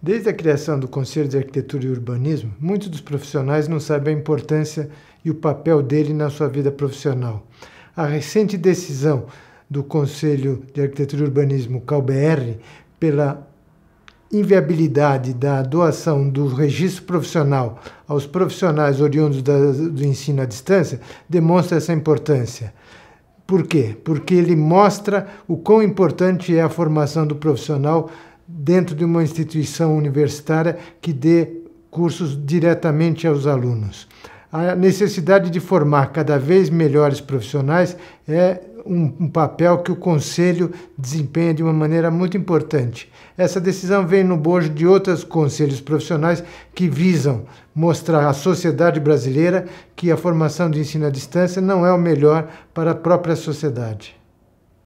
Desde a criação do Conselho de Arquitetura e Urbanismo, muitos dos profissionais não sabem a importância e o papel dele na sua vida profissional. A recente decisão do Conselho de Arquitetura e Urbanismo, CalBR, pela inviabilidade da doação do registro profissional aos profissionais oriundos do ensino à distância demonstra essa importância. Por quê? Porque ele mostra o quão importante é a formação do profissional dentro de uma instituição universitária que dê cursos diretamente aos alunos. A necessidade de formar cada vez melhores profissionais é um, um, papel que o Conselho desempenha de uma maneira muito importante. Essa decisão vem no bojo de outros conselhos profissionais que visam mostrar à sociedade brasileira que a formação de ensino à distância não é o melhor para a própria sociedade.